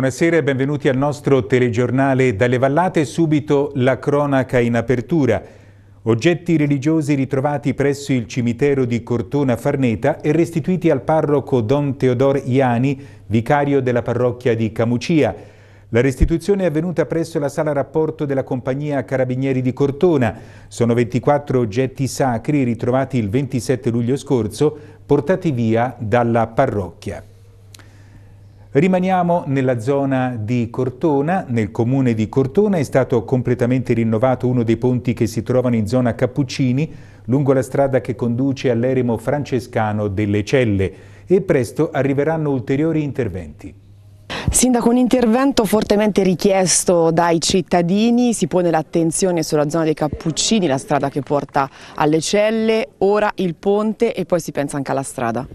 buonasera e benvenuti al nostro telegiornale Dalle Vallate. Subito la cronaca in apertura. Oggetti religiosi ritrovati presso il cimitero di Cortona Farneta e restituiti al parroco Don Teodor Iani, vicario della parrocchia di Camucia. La restituzione è avvenuta presso la sala rapporto della compagnia Carabinieri di Cortona. Sono 24 oggetti sacri ritrovati il 27 luglio scorso, portati via dalla parrocchia. Rimaniamo nella zona di Cortona, nel comune di Cortona è stato completamente rinnovato uno dei ponti che si trovano in zona Cappuccini, lungo la strada che conduce all'eremo francescano delle Celle e presto arriveranno ulteriori interventi. Sindaco, un intervento fortemente richiesto dai cittadini, si pone l'attenzione sulla zona dei Cappuccini, la strada che porta alle celle, ora il ponte e poi si pensa anche alla strada.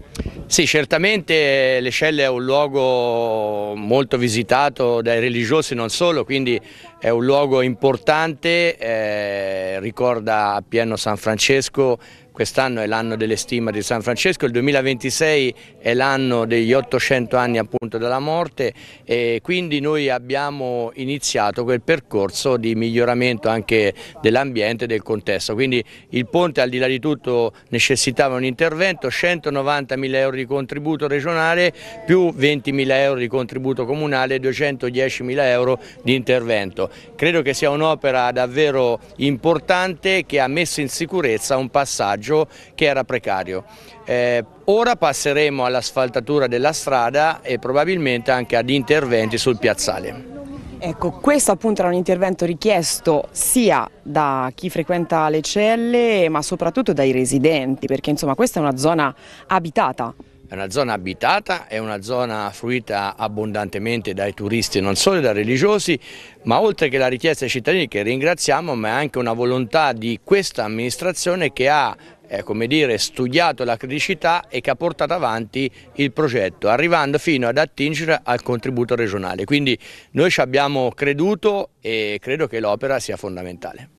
Sì, certamente eh, le celle è un luogo molto visitato dai religiosi non solo, quindi è un luogo importante, eh, ricorda appieno San Francesco, quest'anno è l'anno delle stime di San Francesco, il 2026 è l'anno degli 800 anni appunto dalla morte e quindi noi abbiamo iniziato quel percorso di miglioramento anche dell'ambiente e del contesto, quindi il ponte al di là di tutto necessitava un intervento, 190 mila euro di contributo regionale più 20 mila euro di contributo comunale e 210 mila euro di intervento. Credo che sia un'opera davvero importante che ha messo in sicurezza un passaggio drenaggio che era precario. Eh, ora passeremo all'asfaltatura della strada e probabilmente anche ad interventi sul piazzale. Ecco, questo appunto era un intervento richiesto sia da chi frequenta le celle ma soprattutto dai residenti perché insomma questa è una zona abitata. È una zona abitata, è una zona fruita abbondantemente dai turisti, non solo da religiosi, ma oltre che la richiesta ai cittadini che ringraziamo, ma è anche una volontà di questa amministrazione che ha eh, come dire, studiato la criticità e che ha portato avanti il progetto, arrivando fino ad attingere al contributo regionale. Quindi noi ci abbiamo creduto e credo che l'opera sia fondamentale.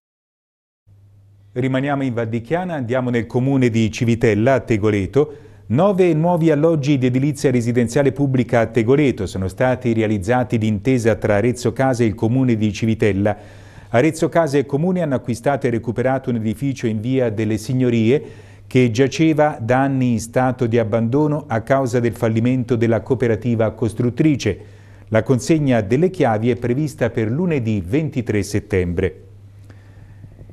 Rimaniamo in Valdichiana, andiamo nel comune di Civitella, a Tegoleto. Nove nuovi alloggi di edilizia residenziale pubblica a Tegoleto sono stati realizzati d'intesa tra Arezzo Casa e il comune di Civitella. Arezzo Case e Comune hanno acquistato e recuperato un edificio in via delle Signorie che giaceva da anni in stato di abbandono a causa del fallimento della cooperativa costruttrice. La consegna delle chiavi è prevista per lunedì 23 settembre.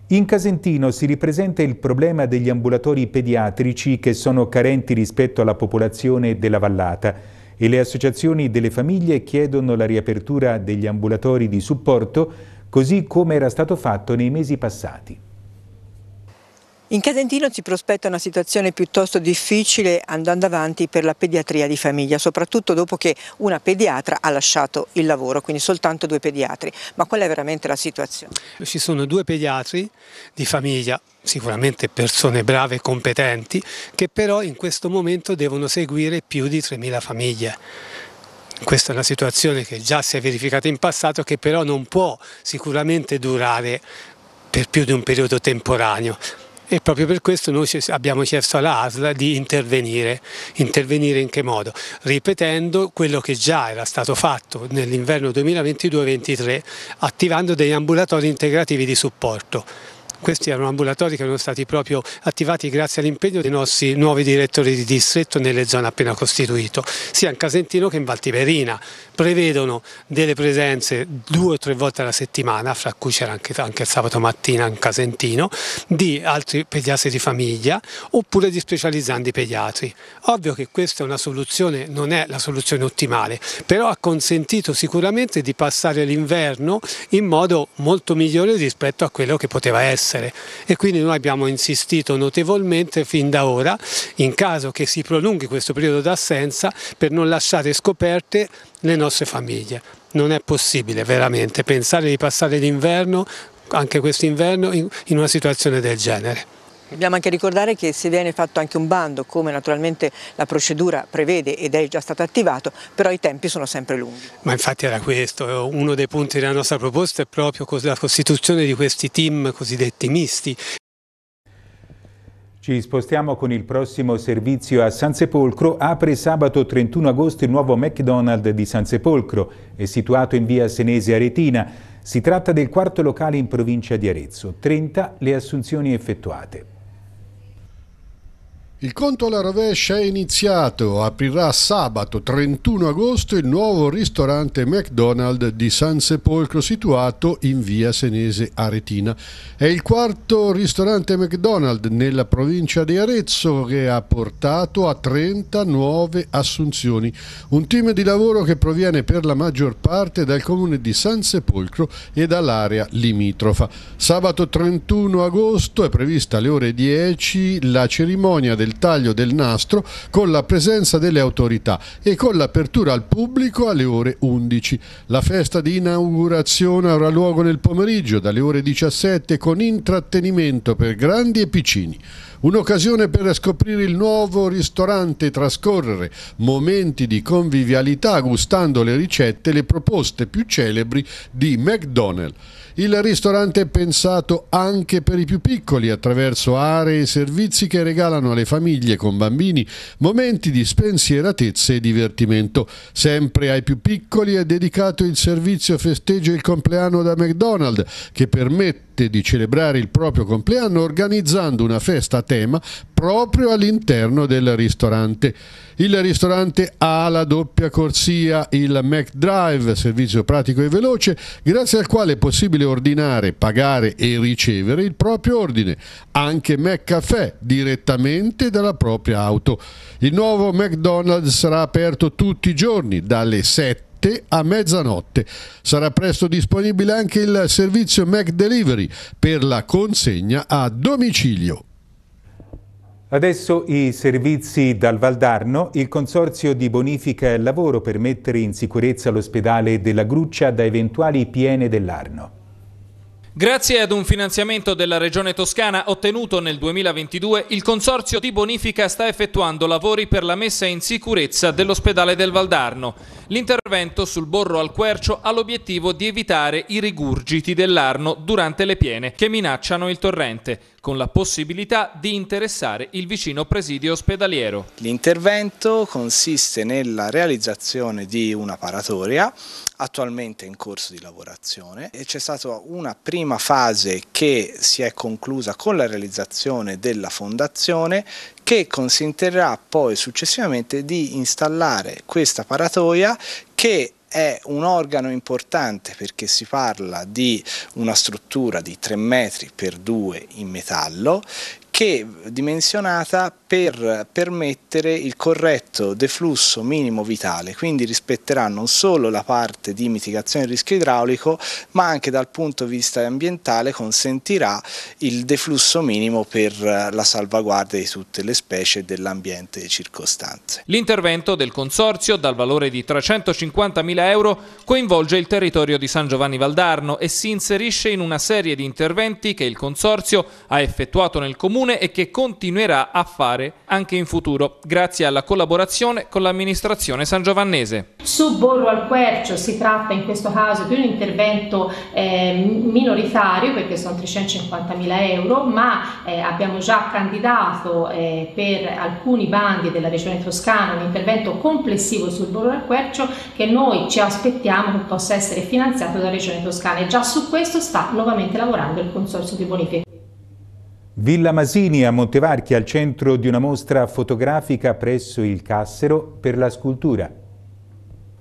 In Casentino si ripresenta il problema degli ambulatori pediatrici che sono carenti rispetto alla popolazione della vallata e le associazioni delle famiglie chiedono la riapertura degli ambulatori di supporto così come era stato fatto nei mesi passati. In Casentino si prospetta una situazione piuttosto difficile andando avanti per la pediatria di famiglia, soprattutto dopo che una pediatra ha lasciato il lavoro, quindi soltanto due pediatri. Ma qual è veramente la situazione? Ci sono due pediatri di famiglia, sicuramente persone brave e competenti, che però in questo momento devono seguire più di 3.000 famiglie questa è una situazione che già si è verificata in passato che però non può sicuramente durare per più di un periodo temporaneo e proprio per questo noi abbiamo chiesto alla ASL di intervenire. Intervenire in che modo? Ripetendo quello che già era stato fatto nell'inverno 2022-23 attivando degli ambulatori integrativi di supporto questi erano ambulatori che erano stati proprio attivati grazie all'impegno dei nostri nuovi direttori di distretto nelle zone appena costituito, sia in Casentino che in Valtiverina. Prevedono delle presenze due o tre volte alla settimana, fra cui c'era anche, anche sabato mattina in Casentino, di altri pediatri di famiglia oppure di specializzanti pediatri. Ovvio che questa è una soluzione, non è la soluzione ottimale, però ha consentito sicuramente di passare l'inverno in modo molto migliore rispetto a quello che poteva essere essere e quindi noi abbiamo insistito notevolmente fin da ora in caso che si prolunghi questo periodo d'assenza per non lasciare scoperte le nostre famiglie. Non è possibile veramente pensare di passare l'inverno, anche quest'inverno, in una situazione del genere. Dobbiamo anche ricordare che se viene fatto anche un bando, come naturalmente la procedura prevede ed è già stato attivato, però i tempi sono sempre lunghi. Ma infatti era questo, uno dei punti della nostra proposta è proprio la costituzione di questi team cosiddetti misti. Ci spostiamo con il prossimo servizio a San Sepolcro. Apre sabato 31 agosto il nuovo McDonald's di San Sepolcro. È situato in via Senese Aretina. Si tratta del quarto locale in provincia di Arezzo. 30 le assunzioni effettuate. Il conto alla rovescia è iniziato, aprirà sabato 31 agosto il nuovo ristorante McDonald's di San Sepolcro situato in via Senese Aretina. È il quarto ristorante McDonald's nella provincia di Arezzo che ha portato a 30 nuove assunzioni, un team di lavoro che proviene per la maggior parte dal comune di San Sepolcro e dall'area limitrofa. Sabato 31 agosto è prevista alle ore 10 la cerimonia del del taglio del nastro con la presenza delle autorità e con l'apertura al pubblico alle ore 11. La festa di inaugurazione avrà luogo nel pomeriggio dalle ore 17 con intrattenimento per grandi e piccini. Un'occasione per scoprire il nuovo ristorante, e trascorrere momenti di convivialità gustando le ricette e le proposte più celebri di McDonald's. Il ristorante è pensato anche per i più piccoli attraverso aree e servizi che regalano alle famiglie famiglie con bambini, momenti di spensieratezza e divertimento. Sempre ai più piccoli è dedicato il servizio festeggio il compleanno da McDonald's che permette smette di celebrare il proprio compleanno organizzando una festa a tema proprio all'interno del ristorante. Il ristorante ha la doppia corsia, il McDrive, servizio pratico e veloce, grazie al quale è possibile ordinare, pagare e ricevere il proprio ordine, anche McCafé direttamente dalla propria auto. Il nuovo McDonald's sarà aperto tutti i giorni dalle 7 notte a mezzanotte. Sarà presto disponibile anche il servizio Mac Delivery per la consegna a domicilio. Adesso i servizi dal Valdarno, il Consorzio di Bonifica e Lavoro per mettere in sicurezza l'ospedale della Gruccia da eventuali piene dell'Arno. Grazie ad un finanziamento della Regione Toscana ottenuto nel 2022, il Consorzio di Bonifica sta effettuando lavori per la messa in sicurezza dell'ospedale del Valdarno. L'intervento sul borro al Quercio ha l'obiettivo di evitare i rigurgiti dell'Arno durante le piene che minacciano il torrente, con la possibilità di interessare il vicino presidio ospedaliero. L'intervento consiste nella realizzazione di una paratoria attualmente in corso di lavorazione e c'è stata una prima fase che si è conclusa con la realizzazione della fondazione che consentirà poi successivamente di installare questa paratoia che è un organo importante perché si parla di una struttura di 3 metri per 2 in metallo che dimensionata per permettere il corretto deflusso minimo vitale, quindi rispetterà non solo la parte di mitigazione del rischio idraulico, ma anche dal punto di vista ambientale consentirà il deflusso minimo per la salvaguardia di tutte le specie dell'ambiente circostante. L'intervento del consorzio, dal valore di 350.000 euro, coinvolge il territorio di San Giovanni Valdarno e si inserisce in una serie di interventi che il consorzio ha effettuato nel comune comune e che continuerà a fare anche in futuro, grazie alla collaborazione con l'amministrazione San Giovannese. Su Borgo al Quercio si tratta in questo caso di un intervento eh, minoritario perché sono 350.000 euro, ma eh, abbiamo già candidato eh, per alcuni bandi della regione toscana un intervento complessivo sul Borgo al Quercio che noi ci aspettiamo che possa essere finanziato dalla regione toscana e già su questo sta nuovamente lavorando il Consorzio di Bonifica. Villa Masini a Montevarchi al centro di una mostra fotografica presso il Cassero per la scultura.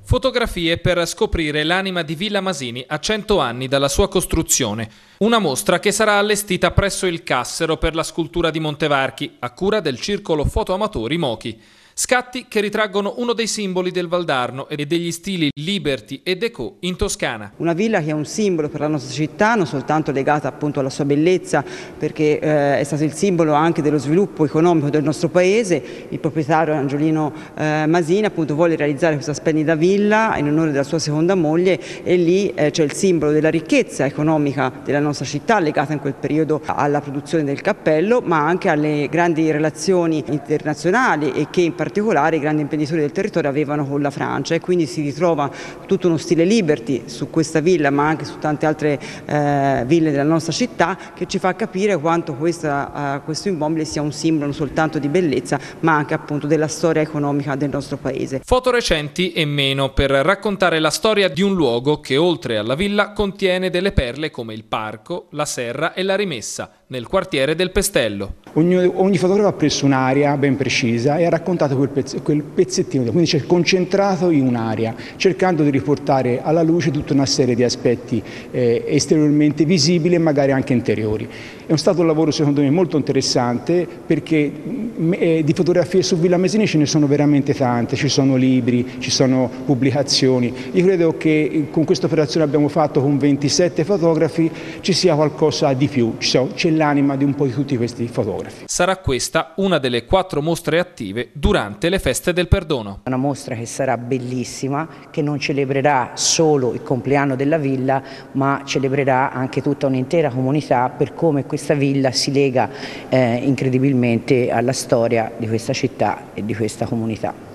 Fotografie per scoprire l'anima di Villa Masini a 100 anni dalla sua costruzione. Una mostra che sarà allestita presso il Cassero per la scultura di Montevarchi, a cura del circolo fotoamatori Mochi. Scatti che ritraggono uno dei simboli del Valdarno e degli stili Liberty e Deco in Toscana. Una villa che è un simbolo per la nostra città, non soltanto legata appunto alla sua bellezza, perché eh, è stato il simbolo anche dello sviluppo economico del nostro paese. Il proprietario Angiolino eh, Masini appunto vuole realizzare questa splendida villa in onore della sua seconda moglie e lì eh, c'è il simbolo della ricchezza economica della nostra città, legata in quel periodo alla produzione del cappello, ma anche alle grandi relazioni internazionali e che in particolare particolare i grandi imprenditori del territorio avevano con la Francia e quindi si ritrova tutto uno stile liberty su questa villa ma anche su tante altre eh, ville della nostra città che ci fa capire quanto questa, eh, questo immobile sia un simbolo non soltanto di bellezza ma anche appunto della storia economica del nostro paese. Foto recenti e meno per raccontare la storia di un luogo che oltre alla villa contiene delle perle come il parco, la serra e la rimessa nel quartiere del Pestello. Ogni, ogni fotografo ha preso un'area ben precisa e ha raccontato quel, pezz quel pezzettino, quindi si è concentrato in un'area, cercando di riportare alla luce tutta una serie di aspetti eh, esteriormente visibili e magari anche interiori. È stato un lavoro secondo me molto interessante perché mm, eh, di fotografie su Villa Mesini ce ne sono veramente tante, ci sono libri, ci sono pubblicazioni. Io credo che eh, con questa operazione abbiamo fatto con 27 fotografi ci sia qualcosa di più, c'è la l'anima di un po' di tutti questi fotografi. Sarà questa una delle quattro mostre attive durante le feste del perdono. Una mostra che sarà bellissima, che non celebrerà solo il compleanno della villa, ma celebrerà anche tutta un'intera comunità per come questa villa si lega eh, incredibilmente alla storia di questa città e di questa comunità.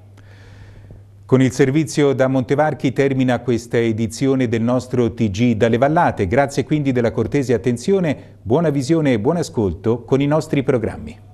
Con il servizio da Montevarchi termina questa edizione del nostro TG dalle Vallate. Grazie quindi della cortese attenzione, buona visione e buon ascolto con i nostri programmi.